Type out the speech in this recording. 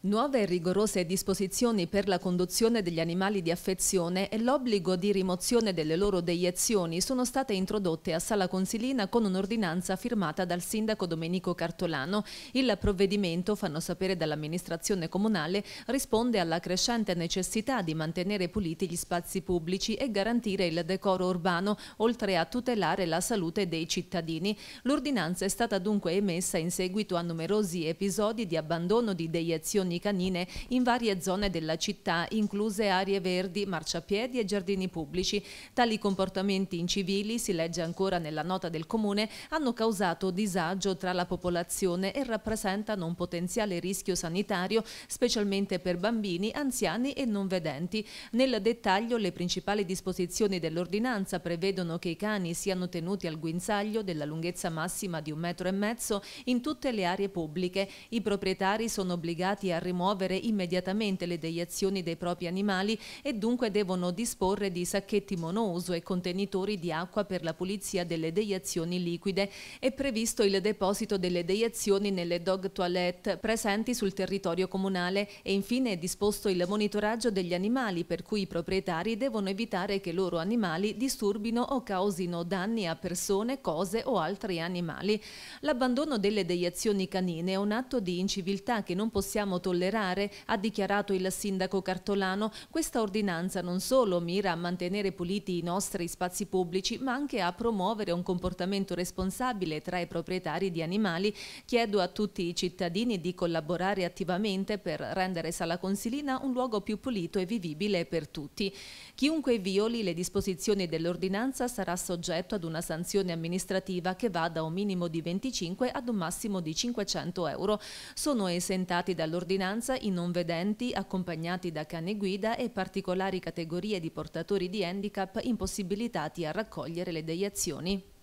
Nuove e rigorose disposizioni per la conduzione degli animali di affezione e l'obbligo di rimozione delle loro deiezioni sono state introdotte a Sala Consilina con un'ordinanza firmata dal sindaco Domenico Cartolano. Il provvedimento, fanno sapere dall'amministrazione comunale, risponde alla crescente necessità di mantenere puliti gli spazi pubblici e garantire il decoro urbano, oltre a tutelare la salute dei cittadini. L'ordinanza è stata dunque emessa in seguito a numerosi episodi di abbandono di deiezioni abitazioni canine in varie zone della città, incluse aree verdi, marciapiedi e giardini pubblici. Tali comportamenti incivili, si legge ancora nella nota del comune, hanno causato disagio tra la popolazione e rappresentano un potenziale rischio sanitario, specialmente per bambini, anziani e non vedenti. Nel dettaglio le principali disposizioni dell'ordinanza prevedono che i cani siano tenuti al guinzaglio della lunghezza massima di un metro e mezzo in tutte le aree pubbliche. I proprietari sono obbligati a a rimuovere immediatamente le deiezioni dei propri animali e dunque devono disporre di sacchetti monouso e contenitori di acqua per la pulizia delle deiezioni liquide. È previsto il deposito delle deiezioni nelle dog toilette presenti sul territorio comunale e infine è disposto il monitoraggio degli animali per cui i proprietari devono evitare che i loro animali disturbino o causino danni a persone, cose o altri animali. L'abbandono delle deiezioni canine è un atto di inciviltà che non possiamo trovare tollerare, ha dichiarato il sindaco Cartolano, questa ordinanza non solo mira a mantenere puliti i nostri spazi pubblici, ma anche a promuovere un comportamento responsabile tra i proprietari di animali. Chiedo a tutti i cittadini di collaborare attivamente per rendere Sala Consilina un luogo più pulito e vivibile per tutti. Chiunque violi le disposizioni dell'ordinanza sarà soggetto ad una sanzione amministrativa che va da un minimo di 25 ad un massimo di 500 euro. Sono esentati dall'ordinanza cittadinanza i non vedenti accompagnati da cane guida e particolari categorie di portatori di handicap impossibilitati a raccogliere le deviazioni.